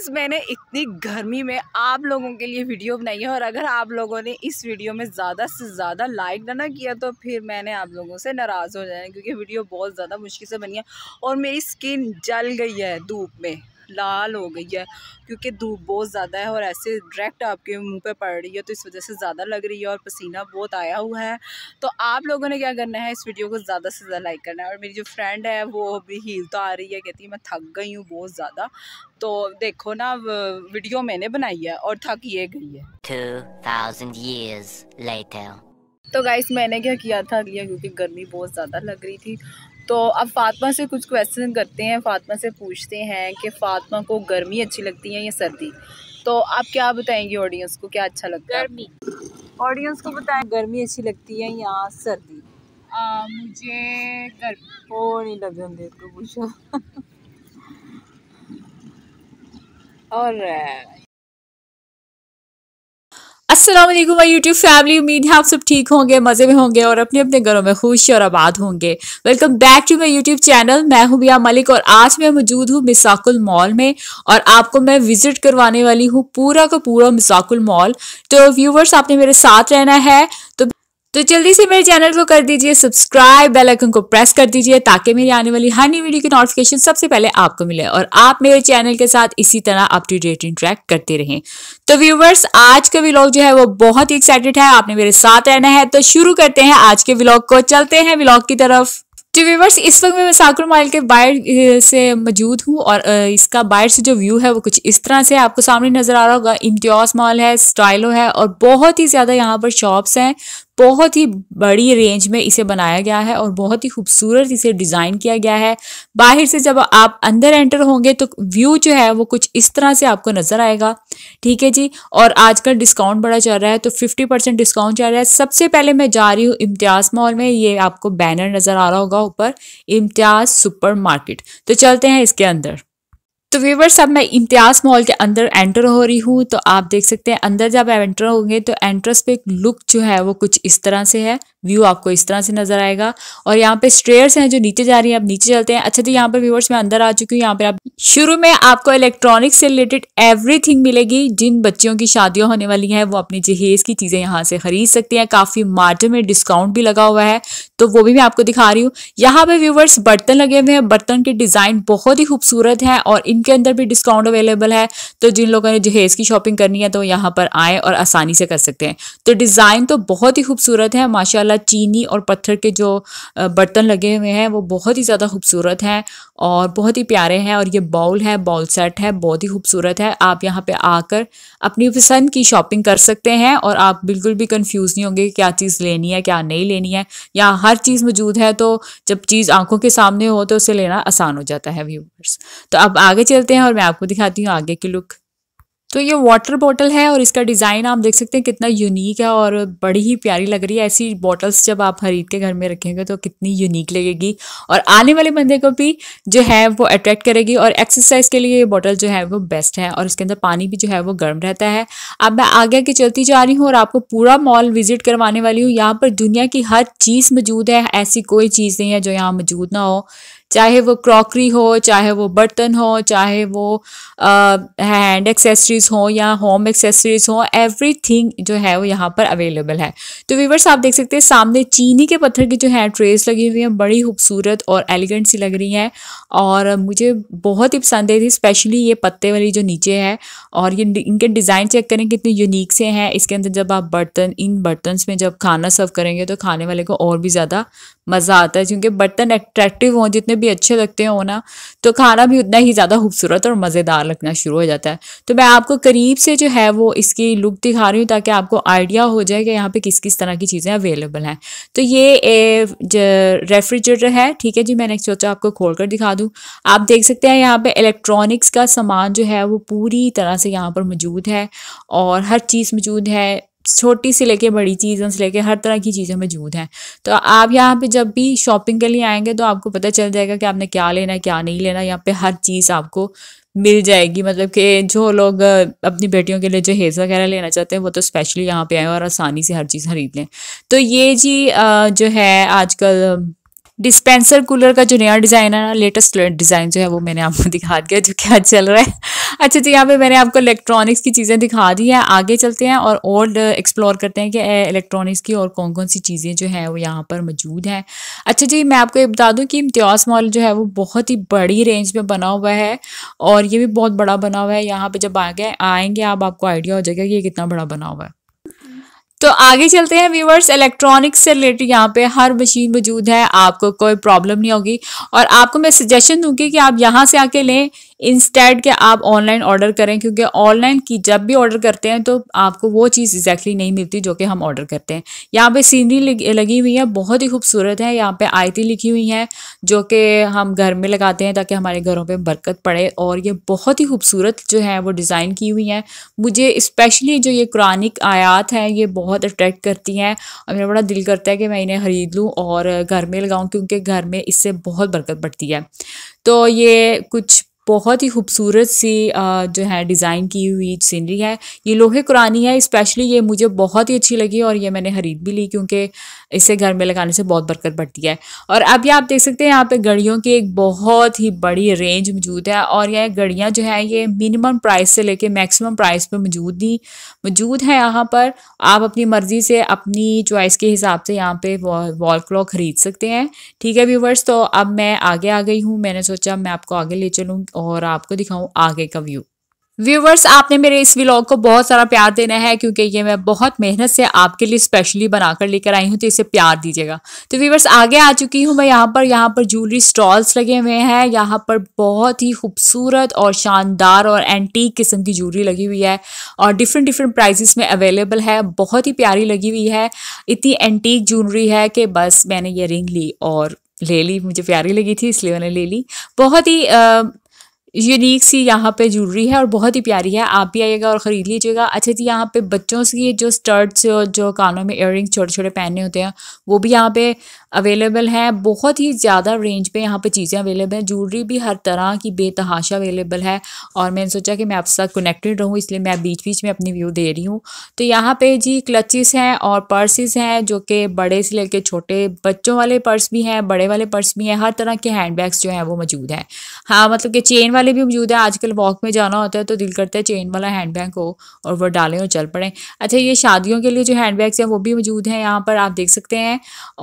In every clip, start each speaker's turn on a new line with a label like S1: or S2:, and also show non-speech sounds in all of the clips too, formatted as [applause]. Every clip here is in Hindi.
S1: गाइस मैंने इतनी गर्मी में आप लोगों के लिए वीडियो बनाई है और अगर आप लोगों ने इस वीडियो में ज़्यादा से ज़्यादा लाइक ना ना किया तो फिर मैंने आप लोगों से नाराज़ हो जाए क्योंकि वीडियो बहुत ज़्यादा मुश्किल से बनी है और मेरी स्किन जल गई है धूप में लाल हो गई है क्योंकि धूप बहुत ज़्यादा है और ऐसे डायरेक्ट आपके मुंह पे पड़ रही है तो इस वजह से ज़्यादा लग रही है और पसीना बहुत आया हुआ है तो आप लोगों ने क्या करना है इस वीडियो को ज़्यादा से ज़्यादा लाइक करना है और मेरी जो फ्रेंड है वो अभी हील तो आ रही है कहती है मैं थक गई हूँ बहुत ज़्यादा तो देखो ना वीडियो मैंने बनाई है और थक ये गई है तो गाइस मैंने क्या किया था लिया क्योंकि गर्मी बहुत ज़्यादा लग रही थी तो अब फातमा से कुछ क्वेश्चन करते हैं फातमा से पूछते हैं कि फातमा को गर्मी अच्छी लगती है या सर्दी तो आप क्या बताएंगे ऑडियंस को क्या अच्छा लगता है गर्मी ऑडियंस को बताएं गर्मी अच्छी लगती है या सर्दी आ, मुझे गर्मी लगे नहीं तो पूछो [laughs] और
S2: असलम माई यूट्यूब फैमिली उम्मीद है आप सब ठीक होंगे मज़े में होंगे और अपने अपने घरों में खुश और आबाद होंगे welcome back to my YouTube channel मैं हूँ बिया मलिक और आज मैं मौजूद हूँ मिसाकुल मॉल में और आपको मैं विज़िट करवाने वाली हूँ पूरा का पूरा मिसाकुल मॉल तो व्यूवर्स आपने मेरे साथ रहना है तो तो जल्दी से मेरे चैनल को कर दीजिए सब्सक्राइब बेल आइकन को प्रेस कर दीजिए ताकि मेरी आने वाली हर नई वीडियो की नोटिफिकेशन सबसे पहले आपको मिले और आप मेरे चैनल के साथ इसी तरह अप टू डेट इंटरेक्ट करते रहें तो व्यूवर्स आज का व्लॉग जो है वो बहुत ही एक्साइटेड है आपने मेरे साथ रहना है तो शुरू करते हैं आज के व्लॉग को चलते हैं व्लॉग की तरफ तो व्यूवर्स इस वक्त मैं साकुर माइल के बाहर से मौजूद हूँ और इसका बाहर से जो व्यू है वो कुछ इस तरह से आपको सामने नज़र आ रहा होगा इम्तियाज़ मॉल है स्टाइलो है और बहुत ही ज़्यादा यहाँ पर शॉप्स हैं बहुत ही बड़ी रेंज में इसे बनाया गया है और बहुत ही खूबसूरत इसे डिज़ाइन किया गया है बाहर से जब आप अंदर एंटर होंगे तो व्यू जो है वो कुछ इस तरह से आपको नज़र आएगा ठीक है जी और आजकल डिस्काउंट बड़ा चल रहा है तो फिफ्टी परसेंट डिस्काउंट चल रहा है सबसे पहले मैं जा रही हूँ इम्तियाज़ मॉल में ये आपको बैनर नज़र आ रहा होगा ऊपर इम्तियाज़ सुपर मार्केट तो चलते हैं इसके अंदर तो व्यूवर्स अब मैं इम्तियाज़ मॉल के अंदर एंटर हो रही हूँ तो आप देख सकते हैं अंदर जब आप एंटर होंगे तो एंट्रेंस पे लुक जो है वो कुछ इस तरह से है व्यू आपको इस तरह से नजर आएगा और यहाँ पे स्ट्रेयर्स हैं जो नीचे जा रही हैं आप नीचे चलते हैं अच्छा तो यहाँ पर व्यूवर्स मैं अंदर आ चुकी हूँ यहाँ पे आप शुरू में आपको इलेक्ट्रॉनिक्स से रिलेटेड एवरी मिलेगी जिन बच्चियों की शादियाँ होने वाली हैं वो अपनी जहेज की चीज़ें यहाँ से खरीद सकती हैं काफ़ी मार्ट में डिस्काउंट भी लगा हुआ है तो वो भी मैं आपको दिखा रही हूँ यहाँ पे व्यूवर्स बर्तन लगे हुए हैं बर्तन के डिज़ाइन बहुत ही खूबसूरत है और इन के अंदर भी डिस्काउंट अवेलेबल है तो जिन लोगों ने जहेज़ की शॉपिंग करनी है तो यहाँ पर आए और आसानी से कर सकते हैं तो डिज़ाइन तो बहुत ही खूबसूरत है माशाला चीनी और पत्थर के जो बर्तन लगे हुए हैं वो बहुत ही ज़्यादा खूबसूरत हैं और बहुत ही प्यारे हैं और ये बाउल है बाउल सेट है बहुत ही खूबसूरत है आप यहाँ पे आकर अपनी पसंद की शॉपिंग कर सकते हैं और आप बिल्कुल भी कंफ्यूज नहीं होंगे क्या चीज़ लेनी है क्या नहीं लेनी है यहाँ हर चीज़ मौजूद है तो जब चीज़ आंखों के सामने हो तो उसे लेना आसान हो जाता है व्यूवर्स तो अब आगे चलते हैं और मैं आपको दिखाती हूँ आगे की लुक तो ये वाटर बॉटल है और इसका डिज़ाइन आप देख सकते हैं कितना यूनिक है और बड़ी ही प्यारी लग रही है ऐसी बॉटल्स जब आप खरीद के घर में रखेंगे तो कितनी यूनिक लगेगी और आने वाले बंदे को भी जो है वो अट्रैक्ट करेगी और एक्सरसाइज के लिए ये बॉटल जो है वो बेस्ट है और इसके अंदर पानी भी जो है वो गर्म रहता है अब मैं आगे आगे चलती जा रही हूँ और आपको पूरा मॉल विजिट करवाने वाली हूँ यहाँ पर दुनिया की हर चीज़ मौजूद है ऐसी कोई चीज़ नहीं है जो यहाँ मौजूद ना हो चाहे वो क्रॉकरी हो चाहे वो बर्तन हो चाहे वो हैंड एक्सेसरीज हो या होम एक्सेसरीज हो एवरीथिंग जो है वो यहाँ पर अवेलेबल है तो वीवर्स आप देख सकते हैं सामने चीनी के पत्थर की जो है ट्रेस लगी हुई हैं बड़ी खूबसूरत और एलिगेंट सी लग रही हैं और मुझे बहुत ही पसंद आई थी स्पेशली ये पत्ते वाली जो नीचे है और ये इनके डिज़ाइन चेक करें कितने यूनिक से हैं इसके अंदर जब आप बर्तन इन बर्तन में जब खाना सर्व करेंगे तो खाने वाले को और भी ज़्यादा मज़ा आता है क्योंकि बर्तन अट्रैक्टिव हों जितने भी अच्छे लगते हो ना तो खाना भी उतना ही ज़्यादा खूबसूरत और मज़ेदार लगना शुरू हो जाता है तो मैं आपको करीब से जो है वो इसकी लुक दिखा रही हूँ ताकि आपको आइडिया हो जाए कि यहाँ पर किस किस तरह की चीज़ें अवेलेबल हैं तो ये रेफ्रिजरेटर है ठीक है जी मैंने सोचा आपको खोल कर दिखा दूँ आप देख सकते हैं यहाँ पर इलेक्ट्रॉनिक्स का सामान जो है वो पूरी तरह से यहाँ पर मौजूद है और हर चीज़ मौजूद है छोटी से लेके बड़ी चीज़ों से लेके हर तरह की चीज़ें मौजूद हैं तो आप यहाँ पे जब भी शॉपिंग के लिए आएंगे तो आपको पता चल जाएगा कि आपने क्या लेना है क्या नहीं लेना यहाँ पे हर चीज़ आपको मिल जाएगी मतलब कि जो लोग अपनी बेटियों के लिए जो हेज वगैरह लेना चाहते हैं वो तो स्पेशली यहाँ पे आए और आसानी से हर चीज़ खरीद लें तो ये जी जो है आजकल डिस्पेंसर कूलर का जो नया डिज़ाइन है ना लेटेस्ट डिज़ाइन जो है वो मैंने आपको [laughs] दिखा दिया जो क्या चल रहा है अच्छा जी यहाँ पे मैंने आपको इलेक्ट्रॉनिक्स की चीज़ें दिखा दी हैं आगे चलते हैं और और एक्सप्लोर करते हैं कि इलेक्ट्रॉनिक्स की और कौन कौन सी चीज़ें जो है वो यहाँ पर मौजूद हैं अच्छा जी मैं आपको ये बता दूँ कि इम्तियाज़ मॉल जो है वो बहुत ही बड़ी रेंज में बना हुआ है और ये भी बहुत बड़ा बना हुआ है यहाँ पर जब आगे आएंगे आप आपको आइडिया हो जाएगा कि ये कितना बड़ा बना हुआ है तो आगे चलते हैं व्यूवर्स इलेक्ट्रॉनिक्स से रिलेटेड यहाँ पे हर मशीन मौजूद है आपको कोई प्रॉब्लम नहीं होगी और आपको मैं सजेशन दूंगी कि आप यहाँ से आके लें इंस्टेड के आप ऑनलाइन ऑर्डर करें क्योंकि ऑनलाइन की जब भी ऑर्डर करते हैं तो आपको वो चीज़ एग्जैक्टली नहीं मिलती जो कि हम ऑर्डर करते हैं यहाँ पे सीनरी लगी हुई है बहुत ही खूबसूरत है यहाँ पे आयती लिखी हुई हैं जो कि हम घर में लगाते हैं ताकि हमारे घरों पर बरकत पड़े और ये बहुत ही खूबसूरत जो है वो डिज़ाइन की हुई हैं मुझे इस्पेशली जो ये कुरानिक आयात हैं ये बहुत अट्रैक्ट करती हैं और मेरा बड़ा दिल करता है कि मैं इन्हें खरीद लूँ और घर में लगाऊँ क्योंकि घर में इससे बहुत बरकत पड़ती है तो ये कुछ बहुत ही खूबसूरत सी जो है डिज़ाइन की हुई सीनरी है ये लोहे कुरानी है स्पेशली ये मुझे बहुत ही अच्छी लगी और ये मैंने ख़रीद भी ली क्योंकि इसे घर में लगाने से बहुत बरकत बढ़ती है और अब ये आप देख सकते हैं यहाँ पे घड़ियों की एक बहुत ही बड़ी रेंज मौजूद है और यह घड़ियाँ जो है ये मिनिमम प्राइस से लेके मैक्सिमम प्राइस पर मौजूद ही मौजूद है यहाँ पर आप अपनी मर्ज़ी से अपनी चॉइस के हिसाब से यहाँ पे वॉल क्लॉक ख़रीद सकते हैं ठीक है व्यूवर्स तो अब मैं आगे आ गई हूँ मैंने सोचा मैं आपको आगे ले चलूँ और आपको दिखाऊँ आगे का व्यू व्यूवर्स आपने मेरे इस व्लॉग को बहुत सारा प्यार देना है क्योंकि ये मैं बहुत मेहनत से आपके लिए स्पेशली बनाकर लेकर आई हूँ तो इसे प्यार दीजिएगा तो व्यूवर्स आगे आ चुकी हूँ मैं यहाँ पर यहाँ पर ज्वेलरी स्टॉल्स लगे हुए हैं यहाँ पर बहुत ही खूबसूरत और शानदार और एंटीक किस्म की ज्वेलरी लगी हुई है और डिफरेंट डिफरेंट प्राइजेस में अवेलेबल है बहुत ही प्यारी लगी हुई है इतनी एंटीक ज्वेलरी है कि बस मैंने ये रिंग ली और ले ली मुझे प्यारी लगी थी इसलिए मैंने ले ली बहुत ही यूनिक सी यहाँ पे ज्वेलरी है और बहुत ही प्यारी है आप भी आइएगा और ख़रीद लीजिएगा अच्छा जी यहाँ पे बच्चों से जो स्टर्ट्स जो कानों में इयर छोटे छोटे पहनने होते हैं वो भी यहाँ पे अवेलेबल है बहुत ही ज़्यादा रेंज पे यहाँ पे चीज़ें अवेलेबल हैं ज्वेलरी भी हर तरह की बेतहाशा अवेलेबल है और मैंने सोचा कि मैं आपके साथ कनेक्टेड रहूँ इसलिए मैं बीच बीच में अपनी व्यू दे रही हूँ तो यहाँ पे जी क्लचेस हैं और पर्सेस हैं जो कि बड़े से लेके छोटे बच्चों वाले पर्स भी हैं बड़े वाले पर्स भी हैं हर तरह के हैंडबैग्स जो हैं वो मौजूद हैं हाँ मतलब कि चेन वाले भी मौजूद हैं आजकल वॉक में जाना होता है तो दिल करता है चेन वाला बैग हो और वह डालें और चल पड़ें अच्छा ये शादियों के लिए जो बैग्स हैं वो भी मौजूद हैं यहाँ पर आप देख सकते हैं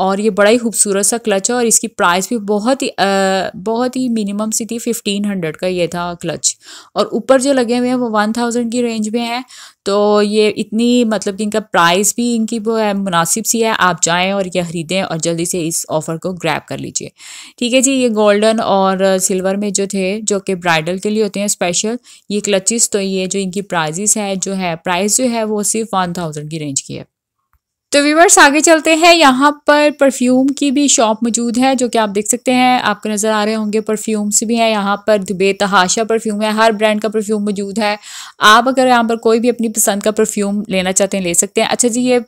S2: और ये बड़ा ही खूबसूरत सा क्लच है और इसकी प्राइस भी बहुत ही आ, बहुत ही मिनिमम सी थी फिफ्टीन हंड्रेड का ये था क्लच और ऊपर जो लगे हुए हैं वो वन थाउजेंड की रेंज में है तो ये इतनी मतलब कि इनका प्राइस भी इनकी वो है मुनासिब सी है आप जाएँ और ये ख़रीदें और जल्दी से इस ऑफ़र को ग्रैप कर लीजिए ठीक है जी ये गोल्डन और सिल्वर में जो थे जो कि ब्राइडल के लिए होते हैं स्पेशल ये क्लचेस तो ये जो इनकी प्राइजेस है जो है प्राइस जो है वो सिर्फ वन थाउजेंड की रेंज की है तो व्यूवर्स आगे चलते हैं यहाँ पर परफ्यूम की भी शॉप मौजूद है जो कि आप देख सकते हैं आपको नज़र आ रहे होंगे परफ्यूम्स भी हैं यहाँ पर दुबे तहाशा परफ्यूम है हर ब्रांड का परफ्यूम मौजूद है आप अगर यहाँ पर कोई भी अपनी पसंद का परफ्यूम लेना चाहते हैं ले सकते हैं अच्छा जी ये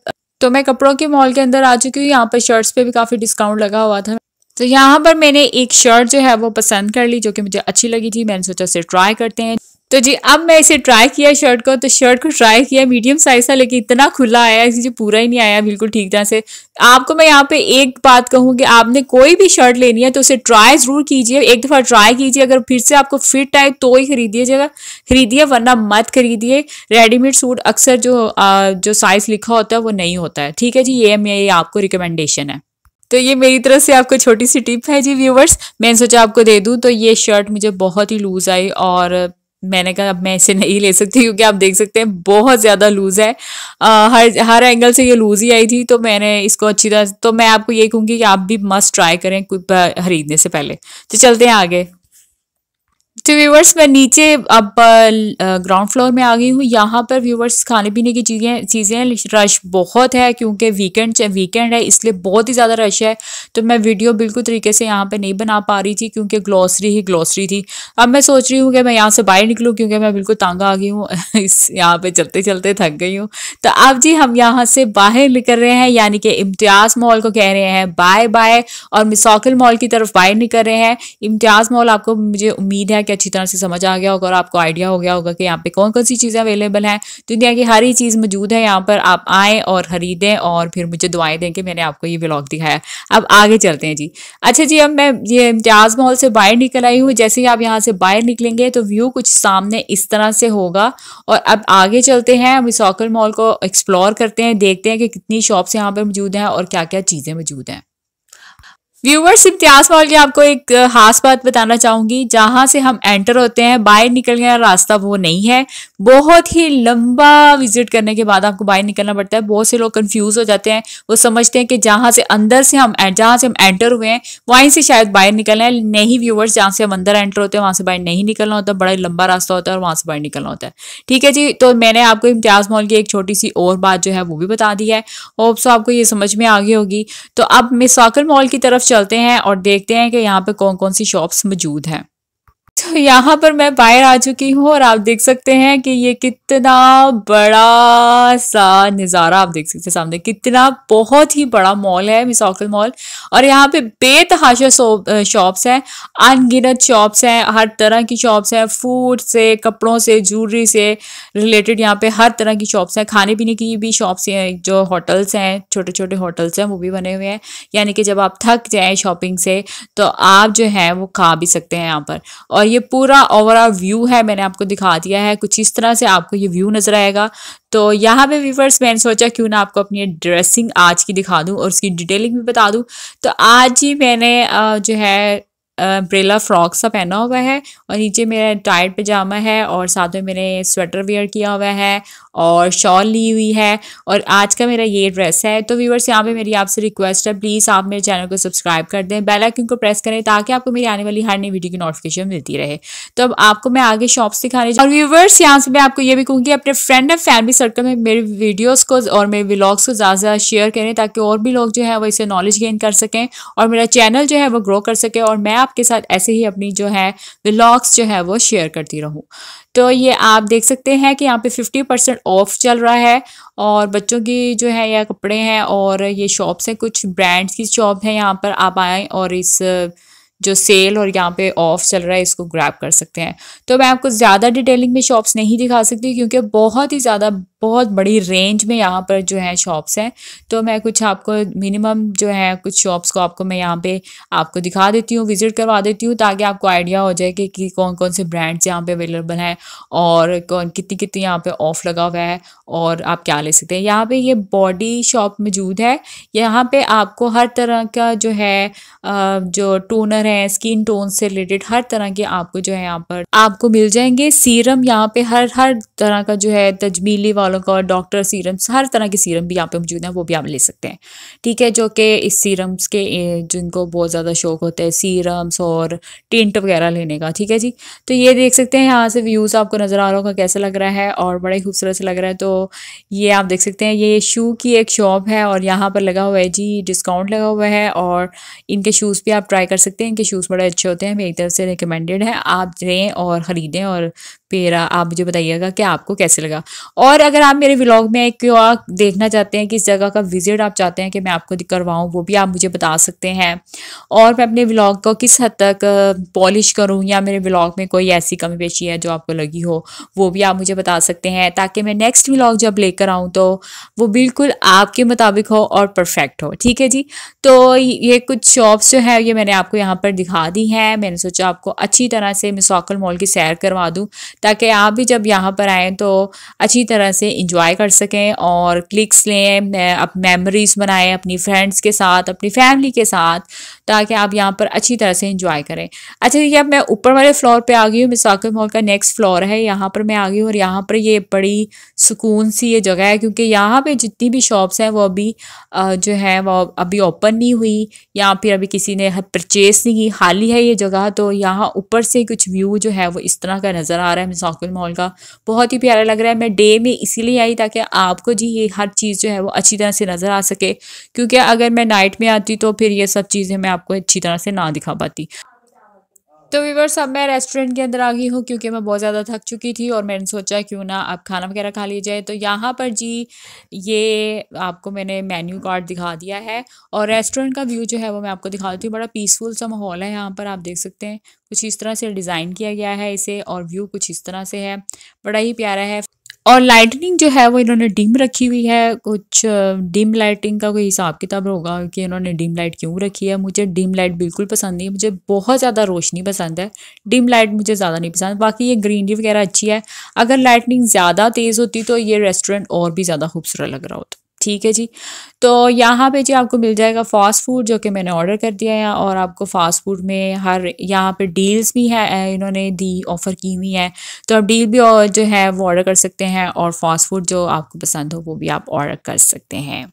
S2: तो मैं कपड़ों के मॉल के अंदर आ चुकी हूँ यहाँ पर शर्ट्स पे भी काफ़ी डिस्काउंट लगा हुआ था तो यहाँ पर मैंने एक शर्ट जो है वो पसंद कर ली जो कि मुझे अच्छी लगी थी मैंने सोचा उसे ट्राई करते हैं तो जी अब मैं इसे ट्राई किया शर्ट को तो शर्ट को ट्राई किया मीडियम साइज था लेकिन इतना खुला आया जो पूरा ही नहीं आया बिल्कुल ठीक तरह से आपको मैं यहाँ पे एक बात कहूँ कि आपने कोई भी शर्ट लेनी है तो उसे ट्राई ज़रूर कीजिए एक दफ़ा ट्राई कीजिए अगर फिर से आपको फिट आए तो ही खरीदिएगा खरीदिए वरना मत खरीदिए रेडीमेड सूट अक्सर जो आ, जो साइज़ लिखा होता है वो नहीं होता है ठीक है जी ये मेरी आपको रिकमेंडेशन है तो ये मेरी तरफ से आपको छोटी सी टिप है जी व्यूवर्स मैंने सोचा आपको दे दूँ तो ये शर्ट मुझे बहुत ही लूज़ आई और मैंने कहा अब मैं इसे नहीं ले सकती क्योंकि आप देख सकते हैं बहुत ज़्यादा लूज़ है आ, हर हर एंगल से ये लूज़ ही आई थी तो मैंने इसको अच्छी तरह तो मैं आपको ये कहूँगी कि आप भी मस्ट ट्राई करें खरीदने से पहले तो चलते हैं आगे तो व्यूवर्स मैं नीचे अब ग्राउंड फ्लोर में आ गई हूँ यहाँ पर व्यूवर्स खाने पीने की चीज़ें चीज़ें रश बहुत है क्योंकि वीकेंड वीकेंड है इसलिए बहुत ही ज़्यादा रश है तो मैं वीडियो बिल्कुल तरीके से यहाँ पे नहीं बना पा रही थी क्योंकि ग्लॉसरी ही ग्लॉसरी थी अब मैं सोच रही हूँ कि मैं यहाँ से बाहर निकलूँ क्योंकि मैं बिल्कुल तंग आ गई हूँ [laughs] इस यहाँ पर चलते चलते थक गई हूँ तो अब जी हम यहाँ से बाहर निकल रहे हैं यानी कि इम्तियाज़ मॉल को कह रहे हैं बाय बाय और मिसाकिल मॉल की तरफ बाहर निकल रहे हैं इम्तियाज़ मॉल आपको मुझे उम्मीद है कि अच्छी तरह से समझ आ गया होगा और आपको आइडिया हो गया होगा कि यहाँ पे कौन कौन सी चीज़ें अवेलेबल हैं दुनिया तो की हर ही चीज़ मौजूद है यहाँ पर आप आएँ और खरीदें और फिर मुझे दुआएं दें कि मैंने आपको ये ब्लॉग दिखाया अब आगे चलते हैं जी अच्छा जी अब मैं ये इम्तियाज़ मॉल से बाहर निकल आई हूँ जैसे ही आप यहाँ से बाहर निकलेंगे तो व्यू कुछ सामने इस तरह से होगा और अब आगे चलते हैं हम इस मॉल को एक्सप्लोर करते हैं देखते हैं कि कितनी शॉप्स यहाँ पर मौजूद हैं और क्या क्या चीज़ें मौजूद हैं व्यूवर्स इम्तियाज मॉल की आपको एक खास बात बताना चाहूंगी जहां से हम एंटर होते हैं बाहर निकलने का रास्ता वो नहीं है बहुत ही लंबा विजिट करने के बाद आपको बाहर निकलना पड़ता है बहुत से लोग कंफ्यूज हो जाते हैं वो समझते हैं कि जहां से अंदर से हम जहां से हम एंटर हुए हैं वहीं से शायद बाहर निकलना है नहीं व्यूवर्स जहां से हम अंदर एंटर होते हैं वहां से बाहर नहीं निकलना होता बड़ा लंबा रास्ता होता है और वहां से बाहर निकलना होता है ठीक है जी तो मैंने आपको इम्तियाज मॉल की एक छोटी सी और बात जो है वो भी बता दी है होप्सो आपको ये समझ में आ गई होगी तो अब मिसाकल मॉल की तरफ चलते हैं और देखते हैं कि यहाँ पे कौन कौन सी शॉप्स मौजूद हैं तो यहाँ पर मैं बाहर आ चुकी हूँ और आप देख सकते हैं कि ये कितना बड़ा सा नज़ारा आप देख सकते हैं सामने कितना बहुत ही बड़ा मॉल है मिसाकल मॉल और यहाँ पे बेतहाशा शॉप्स हैं अनगिनत शॉप्स हैं हर तरह की शॉप्स हैं फूड से कपड़ों से ज्वेलरी से रिलेटेड यहाँ पे हर तरह की शॉप्स हैं खाने पीने की भी शॉप्स हैं जो होटल्स हैं छोटे छोटे होटल्स हैं वो भी बने हुए हैं यानी कि जब आप थक जाएँ शॉपिंग से तो आप जो है वो खा भी सकते हैं यहाँ पर और ये पूरा ओवरऑल व्यू है मैंने आपको दिखा दिया है कुछ इस तरह से आपको ये व्यू नज़र आएगा तो यहाँ पे व्यूवर्स मैंने सोचा क्यों ना आपको अपनी ड्रेसिंग आज की दिखा दूँ और उसकी डिटेलिंग भी बता दूँ तो आज ही मैंने जो है अम्ब्रेला फ्रॉक सा पहना हुआ है और नीचे मेरा टाइट पजामा है और साथ में मैंने स्वेटर वेयर किया हुआ है और शॉल ली हुई है और आज का मेरा ये ड्रेस है तो व्यूवर्स यहाँ पे मेरी आपसे रिक्वेस्ट है प्लीज़ आप मेरे चैनल को सब्सक्राइब कर दें बेल आइकन को प्रेस करें ताकि आपको मेरी आने वाली हर नई वीडियो की नोटिफिकेशन मिलती रहे तो अब आपको मैं आगे शॉप्स दिखाने और व्यूवर्स यहाँ से मैं आपको ये भी कहूँगी अपने फ्रेंड एंड फैमिली सर्कल में मेरे वीडियोज़ को और मेरे ब्लॉग्स को ज़्यादा ज़्यादा शेयर करें ताकि और भी लोग जो है वो इसे नॉलेज गेन कर सकें और मेरा चैनल जो है वो ग्रो कर सके और मैं आपके साथ ऐसे ही अपनी जो है ब्लॉग्स जो है वो शेयर करती रहूँ तो ये आप देख सकते हैं कि यहाँ पे फिफ्टी परसेंट ऑफ चल रहा है और बच्चों की जो है यह कपड़े हैं और ये शॉप्स हैं कुछ ब्रांड्स की शॉप है यहाँ पर आप आएँ और इस जो सेल और यहाँ पे ऑफ चल रहा है इसको ग्रैब कर सकते हैं तो मैं आपको ज़्यादा डिटेलिंग में शॉप्स नहीं दिखा सकती क्योंकि बहुत ही ज़्यादा बहुत बड़ी रेंज में यहाँ पर जो है शॉप्स हैं तो मैं कुछ आपको मिनिमम जो है कुछ शॉप्स को आपको मैं यहाँ पे आपको दिखा देती हूँ विज़िट करवा देती हूँ ताकि आपको आइडिया हो जाए कि, कि कौन कौन से ब्रांड्स यहाँ पे अवेलेबल हैं और कौन कितनी कितनी यहाँ पे ऑफ लगा हुआ है और आप क्या ले सकते हैं यहाँ पे ये बॉडी शॉप मौजूद है यहाँ पे आपको हर तरह का जो है जो टोनर है स्किन टोन से रिलेटेड हर तरह के आपको जो है यहाँ पर आपको मिल जाएंगे सीरम यहाँ पे हर हर तरह का जो है तजमीली वाला का डॉक्टर सीरम्स हर तरह के सीरम भी यहाँ पे मौजूद हैं वो भी आप ले सकते हैं ठीक है जो कि इस सीरम्स के जिनको बहुत ज़्यादा शौक होता है सीरम्स और टेंट वगैरह लेने का ठीक है जी तो ये देख सकते हैं यहाँ से व्यूज़ आपको नज़र आ रहा होगा कैसा लग रहा है और बड़ा ही खूबसूरत से लग रहा है तो ये आप देख सकते हैं ये शू की एक शॉप है और यहाँ पर लगा हुआ है जी डिस्काउंट लगा हुआ है और इनके शूज़ भी आप ट्राई कर सकते हैं इनके शूज़ बड़े अच्छे होते हैं मेरी तरफ से रिकमेंडेड है आप लें और ख़रीदें और फिर आप मुझे बताइएगा कि आपको कैसे लगा और अगर आप मेरे व्लॉग में एक देखना चाहते हैं किस जगह का विजिट आप चाहते हैं कि मैं आपको करवाऊँ वो भी आप मुझे बता सकते हैं और मैं अपने व्लॉग को किस हद तक पॉलिश करूँ या मेरे व्लॉग में कोई ऐसी कमी पेशी है जो आपको लगी हो वो भी आप मुझे बता सकते हैं ताकि मैं नेक्स्ट व्लॉग जब लेकर आऊँ तो वो बिल्कुल आपके मुताबिक हो और परफेक्ट हो ठीक है जी तो ये कुछ शॉप्स जो है ये मैंने आपको यहाँ पर दिखा दी हैं मैंने सोचा आपको अच्छी तरह से मिसाकल मॉल की सैर करवा दूँ ताकि आप भी जब यहाँ पर आएँ तो अच्छी तरह से इंजॉय कर सकें और क्लिक्स लें अप मेमोरीज़ बनाएं अपनी फ्रेंड्स के साथ अपनी फैमिली के साथ ताकि आप यहाँ पर अच्छी तरह से इंजॉय करें अच्छा ये अब मैं ऊपर वाले फ्लोर पे आ गई हूँ मिसाकल मॉल का नेक्स्ट फ्लोर है यहाँ पर मैं आ गई हूँ और यहाँ पर ये बड़ी सुकून सी ये जगह है क्योंकि यहाँ पे जितनी भी शॉप्स हैं वो अभी जो है वो अभी ओपन नहीं हुई या फिर अभी किसी ने परचेस नहीं की खाली है ये जगह तो यहाँ ऊपर से कुछ व्यू जो है वो इस तरह का नज़र आ रहा है मिसाकुल मॉल का बहुत ही प्यारा लग रहा है मैं डे में इसीलिए आई ताकि आपको जी ये हर चीज़ जो है वो अच्छी तरह से नज़र आ सके क्योंकि अगर मैं नाइट में आती तो फिर ये सब चीज़ें मैं आपको अच्छी तरह से ना दिखा पाती तो वीवर्स अब मैं रेस्टोरेंट के अंदर आ गई हूँ क्योंकि मैं बहुत ज़्यादा थक चुकी थी और मैंने सोचा क्यों ना आप खाना वगैरह खा जाए तो यहाँ पर जी ये आपको मैंने मेन्यू कार्ड दिखा दिया है और रेस्टोरेंट का व्यू जो है वो मैं आपको दिखा देती हूँ बड़ा पीसफुल सा माहौल है यहाँ पर आप देख सकते हैं कुछ इस तरह से डिज़ाइन किया गया है इसे और व्यू कुछ इस तरह से है बड़ा ही प्यारा है और लाइटनिंग जो है वो इन्होंने डिम रखी हुई है कुछ डिम लाइटिंग का कोई हिसाब किताब होगा कि इन्होंने डिम लाइट क्यों रखी है मुझे डिम लाइट बिल्कुल पसंद नहीं है मुझे बहुत ज़्यादा रोशनी पसंद है डिम लाइट मुझे ज़्यादा नहीं पसंद बाकी ये ग्रीनरी वगैरह अच्छी है अगर लाइटनिंग ज़्यादा तेज़ होती तो ये रेस्टोरेंट और भी ज़्यादा खूबसूरत लग रहा होता ठीक है जी तो यहाँ पे जी आपको मिल जाएगा फास्ट फूड जो कि मैंने ऑर्डर कर दिया है और आपको फास्ट फूड में हर यहाँ पे डील्स भी है इन्होंने दी ऑफ़र की हुई है तो आप डील भी जो है वो ऑर्डर कर सकते हैं और फास्ट फूड जो आपको पसंद हो वो भी आप ऑर्डर कर सकते हैं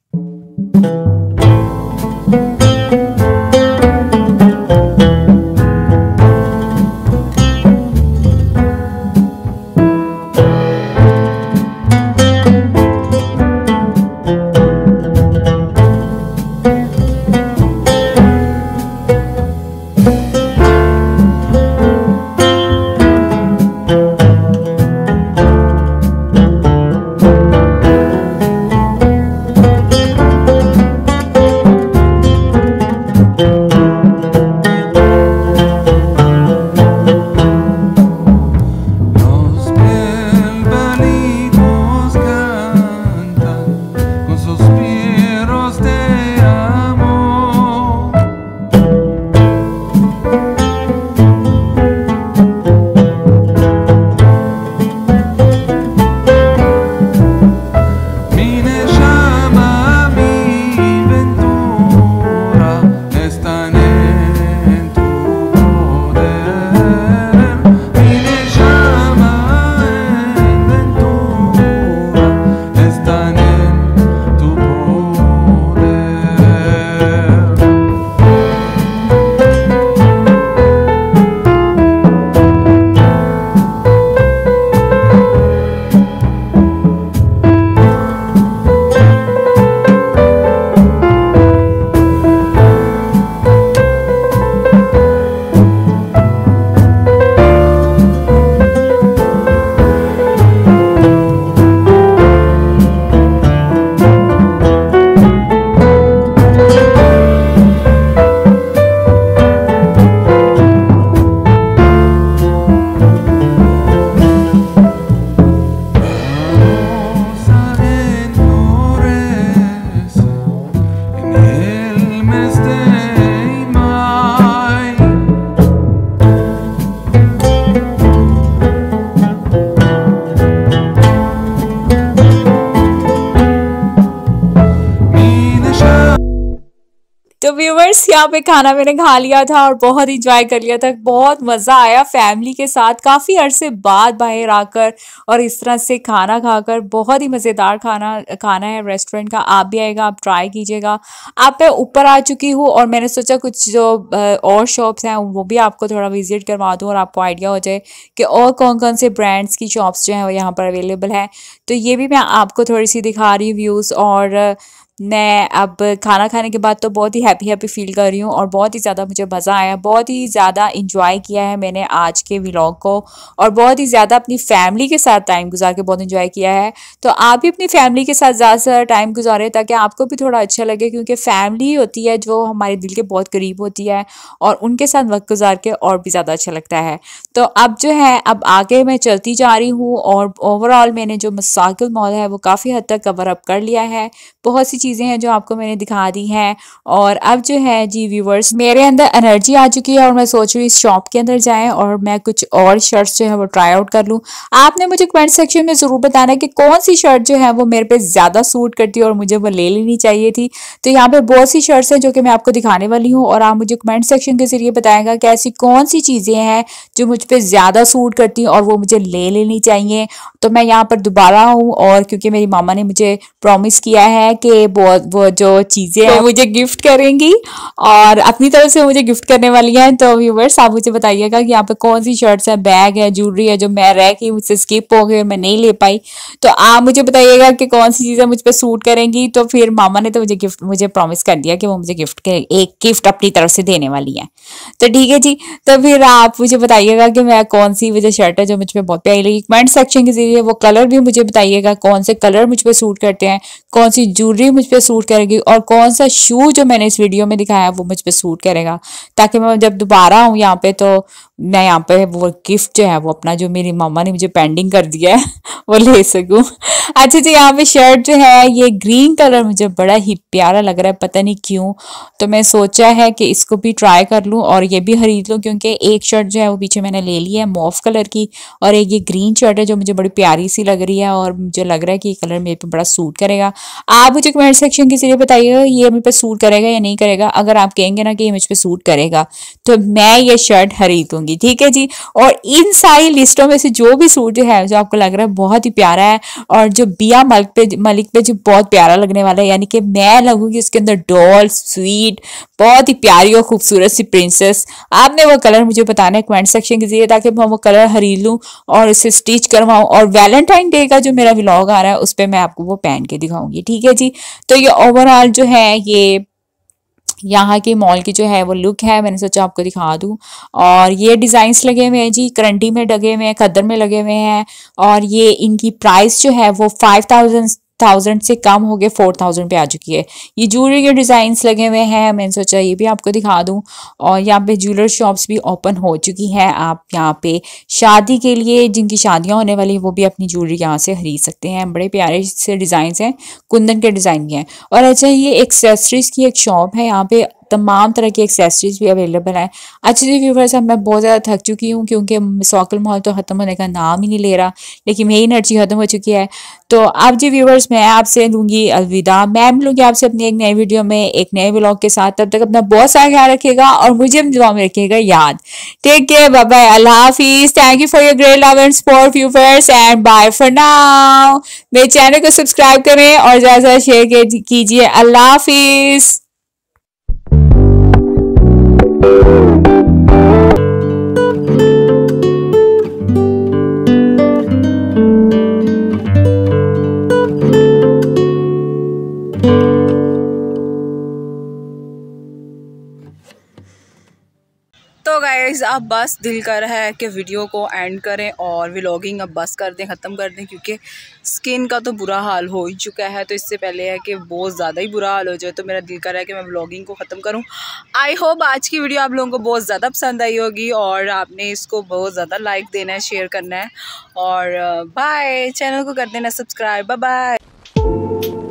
S2: व्यूवर्स यहाँ पे खाना मैंने खा लिया था और बहुत इंजॉय कर लिया था बहुत मज़ा आया फैमिली के साथ काफ़ी अरसे बाद बाहर आकर और इस तरह से खाना खाकर बहुत ही मज़ेदार खाना खाना है रेस्टोरेंट का आप भी आएगा आप ट्राई कीजिएगा आप मैं ऊपर आ चुकी हूँ और मैंने सोचा कुछ जो और शॉप्स हैं वो भी आपको थोड़ा विजिट करवा दूँ और आपको आइडिया हो जाए कि और कौन कौन से ब्रांड्स की शॉप्स जो हैं वो यहाँ पर अवेलेबल हैं तो ये भी मैं आपको थोड़ी सी दिखा रही हूँ व्यूज़ और मैं अब खाना खाने के बाद तो बहुत ही हैप्पी हैप्पी फील कर रही हूँ और बहुत ही ज़्यादा मुझे मज़ा आया बहुत ही ज़्यादा इंजॉय किया है मैंने आज के व्लॉग को और बहुत ही ज़्यादा अपनी फैमिली के साथ टाइम गुजार के बहुत इंजॉय किया है तो आप भी अपनी फैमिली के साथ ज़्यादा से टाइम गुजारें ताकि आपको भी थोड़ा अच्छा लगे क्योंकि फैमिली होती है जो हमारे दिल के बहुत करीब होती है और उनके साथ वक्त गुजार के और भी ज़्यादा अच्छा लगता है तो अब जो है अब आगे मैं चलती जा रही हूँ और ओवरऑल मैंने जो मसाकिल मॉल है वो काफ़ी हद तक कवर अप कर लिया है बहुत सी चीज़ें हैं जो आपको मैंने दिखा दी हैं और अब जो है जी व्यूवर्स मेरे अंदर एनर्जी आ चुकी है और मैं सोच रही हूँ इस शॉप के अंदर जाएँ और मैं कुछ और शर्ट्स जो है वो ट्राई आउट कर लूँ आपने मुझे कमेंट सेक्शन में ज़रूर बताना कि कौन सी शर्ट जो है वो मेरे पे ज़्यादा सूट करती है और मुझे वो ले लेनी चाहिए थी तो यहाँ पर बहुत सी शर्ट्स हैं जो कि मैं आपको दिखाने वाली हूँ और आप मुझे कमेंट सेक्शन के ज़रिए बताएगा कि ऐसी कौन सी चीज़ें हैं जो मुझ पर ज़्यादा सूट करती हैं और वो मुझे ले लेनी चाहिए तो मैं यहाँ पर दोबारा हूँ और क्योंकि मेरी मामा ने मुझे प्रॉमिस किया है कि वो वो जो चीज़ें हैं तो- मुझे गिफ्ट करेंगी और अपनी तरफ से मुझे गिफ्ट करने वाली हैं तो व्यूवर्स आप मुझे बताइएगा कि यहाँ पर कौन सी शर्ट्स है बैग है ज्वेलरी है जो मैं रह के मुझसे स्किप हो गई और मैं नहीं ले पाई तो आप मुझे बताइएगा कि कौन सी चीज़ें मुझ पर सूट करेंगी तो फिर मामा ने तो मुझे गिफ्ट मुझे प्रॉमिस कर दिया कि वो मुझे गिफ्ट एक गिफ्ट अपनी तरफ से देने वाली है तो ठीक है जी तो फिर आप मुझे बताइएगा कि मैं कौन सी मुझे शर्ट है जो मुझ पर बहुत प्यारी लगी कमेंट सेक्शन के जरिए चाहिए वो कलर भी मुझे बताइएगा कौन से कलर मुझ पर सूट करते हैं कौन सी ज्वेलरी मुझ पर सूट करेगी और कौन सा शू जो मैंने इस वीडियो में दिखाया वो मुझ पर सूट करेगा ताकि मैं जब दोबारा आऊँ यहाँ पे तो मैं यहाँ पे वो गिफ्ट जो है वो अपना जो मेरी मामा ने मुझे पेंडिंग कर दिया है [laughs] वो ले सकूँ अच्छा जी यहाँ पे शर्ट जो है ये ग्रीन कलर मुझे बड़ा ही प्यारा लग रहा है पता नहीं क्यों तो मैं सोचा है कि इसको भी ट्राई कर लूँ और ये भी खरीद लूँ क्योंकि एक शर्ट जो है वो पीछे मैंने ले ली है मॉफ कलर की और एक ये ग्रीन शर्ट है जो मुझे बड़ी प्यारी सी लग रही है और मुझे लग रहा है कि ये कलर मेरे पे बड़ा सूट करेगा आप मुझे कमेंट सेक्शन के जरिए बताइएगा ये मेरे पे सूट करेगा या नहीं करेगा अगर आप कहेंगे ना कि ये मुझ पर सूट करेगा तो मैं ये शर्ट खरीदूंगी ठीक है जी और इन सारी लिस्टों में से जो भी सूट है जो आपको लग रहा है बहुत ही प्यारा है और जो बिया मलिक पे मलिक पे जो बहुत प्यारा लगने वाला है यानी कि मैं लगूंगी उसके अंदर डॉल स्वीट बहुत ही प्यारी और खूबसूरत सी प्रिंसेस आपने वो कलर मुझे बताना है कमेंट सेक्शन के जरिए ताकि मैं वो कलर खरीद लूँ और इसे स्टिच करवाऊँ और और वैलेंटाइन डे का जो मेरा व्लॉग आ रहा है उस पर मैं आपको वो पहन के दिखाऊंगी ठीक है जी तो ये ओवरऑल जो है ये यहाँ के मॉल की जो है वो लुक है मैंने सोचा आपको दिखा दूँ और ये डिज़ाइंस लगे हुए हैं जी करंटी में लगे हुए हैं कदर में लगे हुए हैं और ये इनकी प्राइस जो है वो फाइव थाउजेंड थाउजेंड से कम हो गए फोर थाउजेंड पे आ चुकी है ये ज्वेलरी के डिज़ाइंस लगे हुए हैं मैंने सोचा ये भी आपको दिखा दूँ और यहाँ पे ज्वेलर शॉप्स भी ओपन हो चुकी हैं आप यहाँ पे शादी के लिए जिनकी शादियाँ होने वाली हैं वो भी अपनी ज्वेलरी यहाँ से खरीद सकते हैं बड़े प्यारे से डिजाइन हैं कुंदन के डिज़ाइन भी हैं और अच्छा ये एक्सेसरीज़ की एक शॉप है यहाँ पे तमाम तरह की एक्सेसरीज भी अवेलेबल हैं अच्छे जी व्यूवर्स अब मैं बहुत ज़्यादा थक चुकी हूँ क्योंकि सॉकल मॉल तो ख़त्म होने का नाम ही नहीं ले रहा लेकिन मेरी एनर्जी ख़त्म हो चुकी है तो अब जी व्यूवर्स मैं आपसे लूँगी अलविदा मैं मिलूँगी आपसे अपनी एक नए वीडियो में एक नए ब्लॉग के साथ तब तक अपना बहुत सारा ख्याल रखेगा और मुझे भी दुआ में रखिएगा याद टेक केयर बाय बाय अल्लाह हाफिज़ thank you for your great love and support viewers and bye for now मेरे चैनल को सब्सक्राइब करें और ज़्यादा ज़्यादा शेयर कीजिए अल्लाह हाफिज़ Música
S1: अब बस दिल कर रहा है कि वीडियो को एंड करें और व्लॉगिंग अब बस कर दें ख़त्म कर दें क्योंकि स्किन का तो बुरा हाल हो ही चुका है तो इससे पहले है कि बहुत ज़्यादा ही बुरा हाल हो जाए तो मेरा दिल कर रहा है कि मैं व्लॉगिंग को ख़त्म करूँ आई होप आज की वीडियो आप लोगों को बहुत ज़्यादा पसंद आई होगी और आपने इसको बहुत ज़्यादा लाइक देना है शेयर करना है और बाय uh, चैनल को कर देना सब्सक्राइब बाय